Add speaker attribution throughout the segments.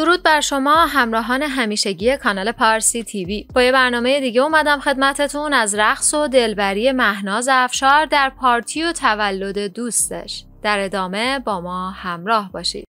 Speaker 1: درود بر شما همراهان همیشگی کانال پارسی تیوی با یه برنامه دیگه اومدم خدمتتون از رقص و دلبری مهناز افشار در پارتی و تولد دوستش در ادامه با ما همراه باشید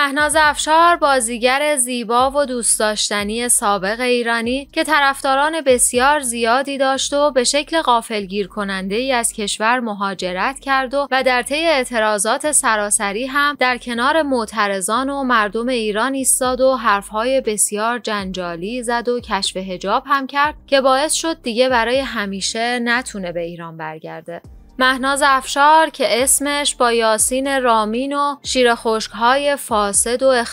Speaker 1: مهناز افشار بازیگر زیبا و دوست داشتنی سابق ایرانی که طرفداران بسیار زیادی داشت و به شکل غافلگیر کننده ای از کشور مهاجرت کرد و, و در طی اعتراضات سراسری هم در کنار معترضان و مردم ایران ایستاد و حرفهای بسیار جنجالی زد و کشف هجاب هم کرد که باعث شد دیگه برای همیشه نتونه به ایران برگرده. مهناز افشار که اسمش با یاسین رامین و شیر های فاسد و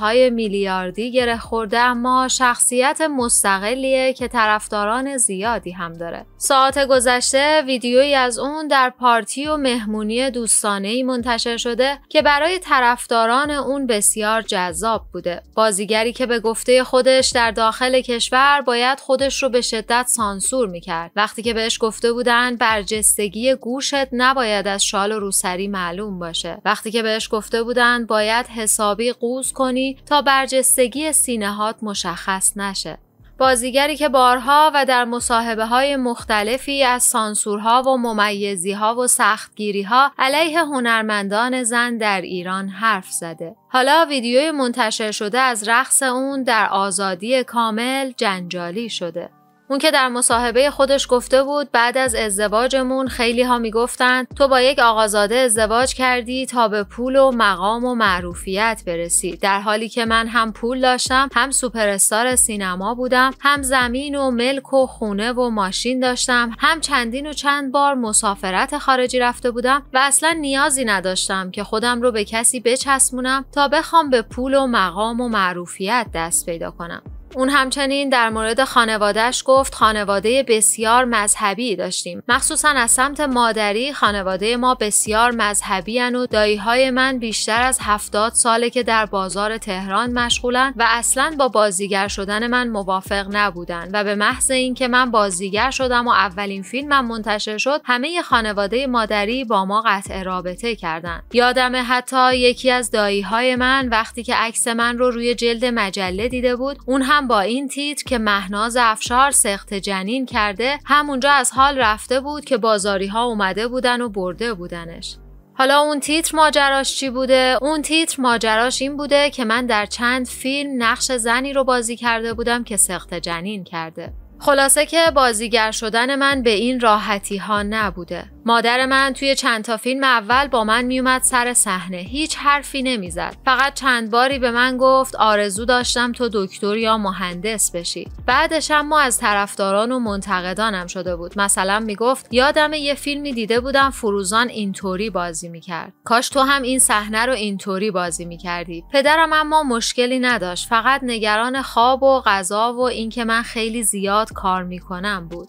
Speaker 1: های میلیاردی گره خورده اما شخصیت مستقلیه که طرفداران زیادی هم داره. ساعت گذشته ویدیویی از اون در پارتی و مهمونی دوستانه منتشر شده که برای طرفداران اون بسیار جذاب بوده. بازیگری که به گفته خودش در داخل کشور باید خودش رو به شدت سانسور میکرد. وقتی که بهش گفته بودن برجستگی گوشت نباید از شال و روسری معلوم باشه وقتی که بهش گفته بودن باید حسابی قوز کنی تا برجستگی سینه مشخص نشه بازیگری که بارها و در مصاحبه های مختلفی از سانسورها و ممیزی ها و سختگیری ها علیه هنرمندان زن در ایران حرف زده. حالا ویدیوی منتشر شده از رقص اون در آزادی کامل جنجالی شده. اون که در مصاحبه خودش گفته بود بعد از ازدواجمون خیلی ها میگفتند تو با یک آقازاده ازدواج کردی تا به پول و مقام و معروفیت برسی در حالی که من هم پول داشتم هم سوپرستار سینما بودم هم زمین و ملک و خونه و ماشین داشتم هم چندین و چند بار مسافرت خارجی رفته بودم و اصلا نیازی نداشتم که خودم رو به کسی بچسبونم تا بخوام به پول و مقام و معروفیت دست پیدا کنم اون همچنین در مورد خانوادهش گفت خانواده بسیار مذهبی داشتیم مخصوصا از سمت مادری خانواده ما بسیار مذهبی هن و دایی های من بیشتر از هفتاد ساله که در بازار تهران مشغولن و اصلا با بازیگر شدن من موافق نبودن و به محض اینکه من بازیگر شدم و اولین فیلمم منتشر شد همه خانواده مادری با ما قطع رابطه کردن یادم حتی یکی از دایی های من وقتی که عکس من رو روی جلد مجله دیده بود اون هم با این تیتر که مهناز افشار سخت جنین کرده همونجا از حال رفته بود که بازاری ها اومده بودن و برده بودنش حالا اون تیتر ماجراش چی بوده؟ اون تیتر ماجراش این بوده که من در چند فیلم نقش زنی رو بازی کرده بودم که سخت جنین کرده. خلاصه که بازیگر شدن من به این راحتی ها نبوده. مادر من توی چند تا فیلم اول با من میومد سر صحنه هیچ حرفی نمیزد فقط چند باری به من گفت آرزو داشتم تو دکتر یا مهندس بشی بعدش هم ما از طرفداران و منتقدانم شده بود مثلا میگفت یادم یه فیلمی دیده بودم فروزان اینطوری بازی میکرد کاش تو هم این صحنه رو اینطوری بازی میکردی پدرم اما مشکلی نداشت فقط نگران خواب و غذا و اینکه من خیلی زیاد کار میکنم بود.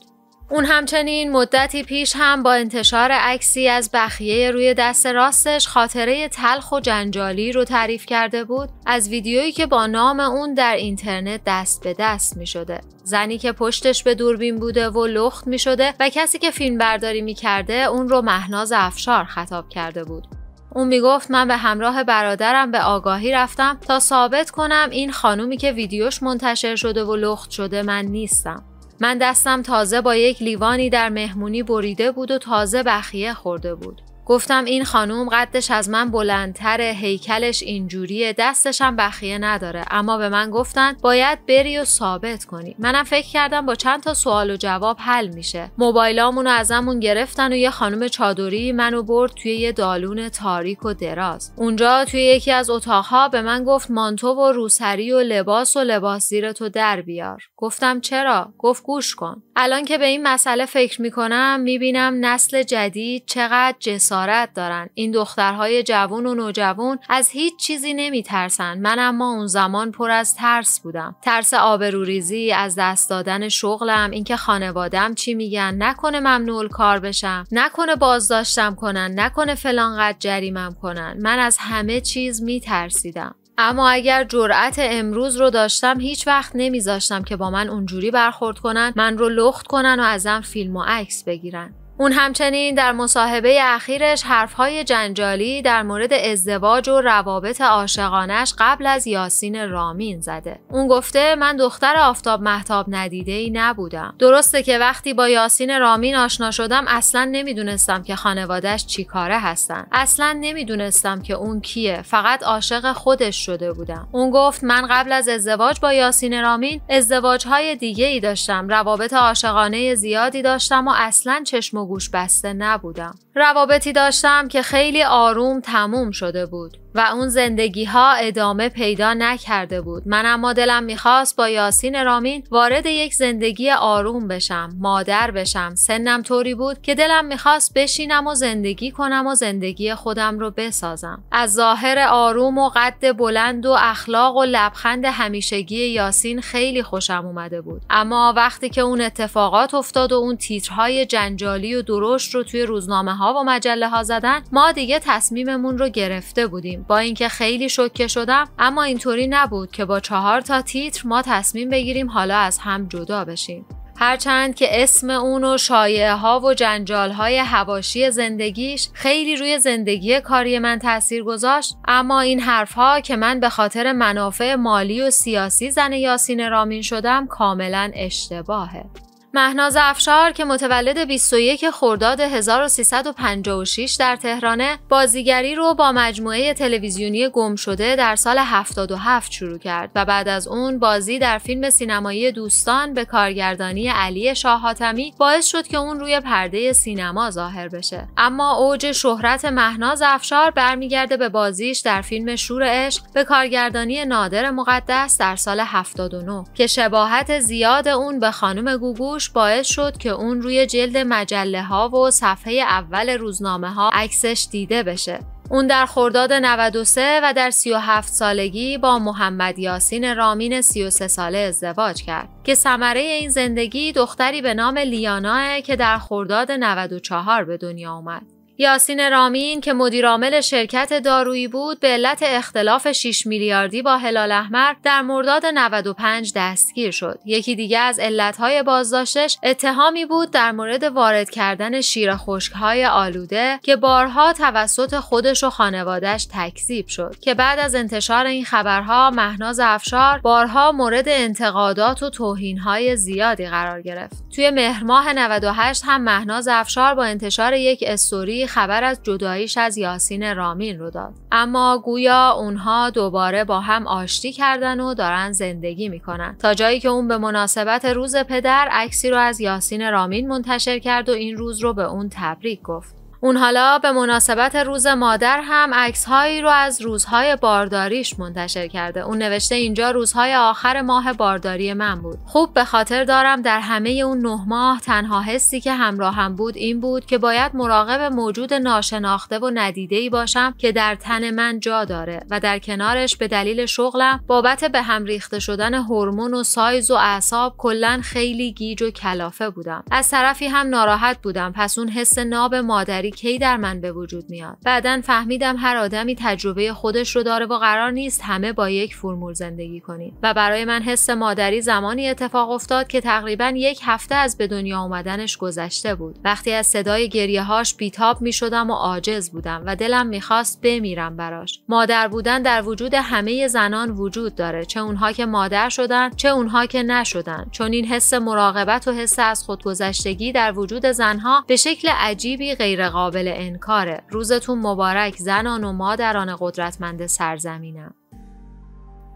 Speaker 1: اون همچنین مدتی پیش هم با انتشار عکسی از بخیه روی دست راستش خاطره تلخ و جنجالی رو تعریف کرده بود از ویدیویی که با نام اون در اینترنت دست به دست می شده. زنی که پشتش به دوربین بوده و لخت می شده و کسی که فیلم برداری می کرده اون رو مهناز افشار خطاب کرده بود. اون می گفت من به همراه برادرم به آگاهی رفتم تا ثابت کنم این خانومی که ویدیوش منتشر شده و لخت شده من نیستم. من دستم تازه با یک لیوانی در مهمونی بریده بود و تازه بخیه خورده بود. گفتم این خانوم قدش از من بلندتره هیکلش اینجوریه دستش هم بخیه نداره اما به من گفتن باید بری و ثابت کنی منم فکر کردم با چند تا سوال و جواب حل میشه موبایلامون رو ازمون گرفتن و یه خانم چادری منو برد توی یه دالون تاریک و دراز اونجا توی یکی از اتاقها به من گفت مانتو و روسری و لباس و لباس زیر تو در بیار گفتم چرا گفت گوش کن الان که به این مسئله فکر میکنم میبینم نسل جدید چقدر جسارت دارن این دخترهای جوون و نوجوون از هیچ چیزی نمیترسن من اما اون زمان پر از ترس بودم ترس آبروریزی از دست دادن شغلم اینکه خانوادم چی میگن نکنه ممنوع کار بشم نکنه بازداشتم کنن نکنه فلانقدر جریمم کنن من از همه چیز میترسیدم اما اگر جرأت امروز رو داشتم هیچ وقت نمیذاشتم که با من اونجوری برخورد کنن من رو لخت کنن و ازم فیلم و عکس بگیرن اون همچنین در مصاحبه اخیرش حرفهای جنجالی در مورد ازدواج و روابط عاشقانش قبل از یاسین رامین زده. اون گفته من دختر آفتاب محتاب ندیده ای نبودم. درسته که وقتی با یاسین رامین آشنا شدم اصلا نمیدونستم که خانوادهش چیکاره هستن. اصلا نمیدونستم که اون کیه. فقط عاشق خودش شده بودم. اون گفت من قبل از ازدواج با یاسین رامین ازدواج های دیگه ای داشتم. روابط عاشقانه زیادی داشتم و اصلا چشم گوش بسته نبودم. روابطی داشتم که خیلی آروم تموم شده بود. و اون زندگی ها ادامه پیدا نکرده بود من اما دلم میخواست با یاسین رامین وارد یک زندگی آروم بشم مادر بشم سنم طوری بود که دلم میخواست بشینم و زندگی کنم و زندگی خودم رو بسازم از ظاهر آروم و قد بلند و اخلاق و لبخند همیشگی یاسین خیلی خوشم اومده بود اما وقتی که اون اتفاقات افتاد و اون تیترهای جنجالی و درشت رو توی روزنامه ها و مجله ها زدن ما دیگه تصمیممون رو گرفته بودیم با اینکه خیلی شوکه شدم اما اینطوری نبود که با چهار تا تیتر ما تصمیم بگیریم حالا از هم جدا بشیم هرچند که اسم اون و شایعه ها و جنجال های هواشی زندگیش خیلی روی زندگی کاری من تاثیر گذاشت اما این حرف ها که من به خاطر منافع مالی و سیاسی زن یاسین رامین شدم کاملا اشتباهه مهناز افشار که متولد 21 خرداد 1356 در تهرانه بازیگری رو با مجموعه تلویزیونی گم شده در سال 77 شروع کرد و بعد از اون بازی در فیلم سینمایی دوستان به کارگردانی علی شاهاتمی باعث شد که اون روی پرده سینما ظاهر بشه اما اوج شهرت مهناز افشار برمیگرده به بازیش در فیلم شور عشق به کارگردانی نادر مقدس در سال 79 که شباهت زیاد اون به خانم گوگو باید باعث شد که اون روی جلد مجله ها و صفحه اول روزنامه ها عکسش دیده بشه. اون در خرداد 93 و در 37 سالگی با محمد یاسین رامین 33 ساله ازدواج کرد که ثمره این زندگی دختری به نام لیانا که در خرداد 94 به دنیا اومد. یاسین رامین که مدیرعامل شرکت دارویی بود به علت اختلاف 6 میلیاردی با هلال احمر در مرداد 95 دستگیر شد. یکی دیگه از علتهای بازداشتش اتهامی بود در مورد وارد کردن شیر خشکهای آلوده که بارها توسط خودش و خانوادهش تکذیب شد که بعد از انتشار این خبرها مهناز افشار بارها مورد انتقادات و توهینهای زیادی قرار گرفت. توی مهر ماه 98 هم مهناز افشار با انتشار یک استوری خبر از جداییش از یاسین رامین رو داد اما گویا اونها دوباره با هم آشتی کردن و دارن زندگی میکنن تا جایی که اون به مناسبت روز پدر عکسی رو از یاسین رامین منتشر کرد و این روز رو به اون تبریک گفت اون حالا به مناسبت روز مادر هم هایی رو از روزهای بارداریش منتشر کرده. اون نوشته اینجا روزهای آخر ماه بارداری من بود. خوب به خاطر دارم در همه اون نه ماه تنها حسی که همراهم بود این بود که باید مراقب موجود ناشناخته و ندیده ای باشم که در تن من جا داره و در کنارش به دلیل شغلم بابت به هم ریخته شدن هورمون و سایز و اعصاب کلا خیلی گیج و کلافه بودم. از طرفی هم ناراحت بودم پس اون حس ناب مادری کی در من به وجود میاد بعدا فهمیدم هر آدمی تجربه خودش رو داره و قرار نیست همه با یک فرمول زندگی کنیم و برای من حس مادری زمانی اتفاق افتاد که تقریبا یک هفته از به دنیا اومدنش گذشته بود وقتی از صدای گریه هاش بیتاب می شدم و عاجز بودم و دلم میخواست بمیرم براش مادر بودن در وجود همه زنان وجود داره چه اونها که مادر شدن چه اونها که نشدن چون این حس مراقبت و حس از خودگذشتگی در وجود زنها به شکل عجیبی غیرقابل قابل انکاره روزتون مبارک زنان و مادران قدرتمند سرزمینم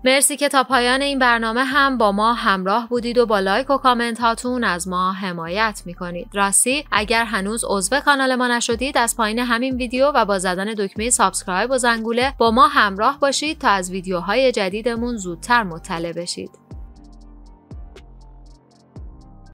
Speaker 1: مرسی که تا پایان این برنامه هم با ما همراه بودید و با لایک و کامنت هاتون از ما حمایت میکنید. راستی اگر هنوز عضو کانال ما نشدید از پایین همین ویدیو و با زدن دکمه سابسکرایب و زنگوله با ما همراه باشید تا از ویدیوهای جدیدمون زودتر مطلع بشید.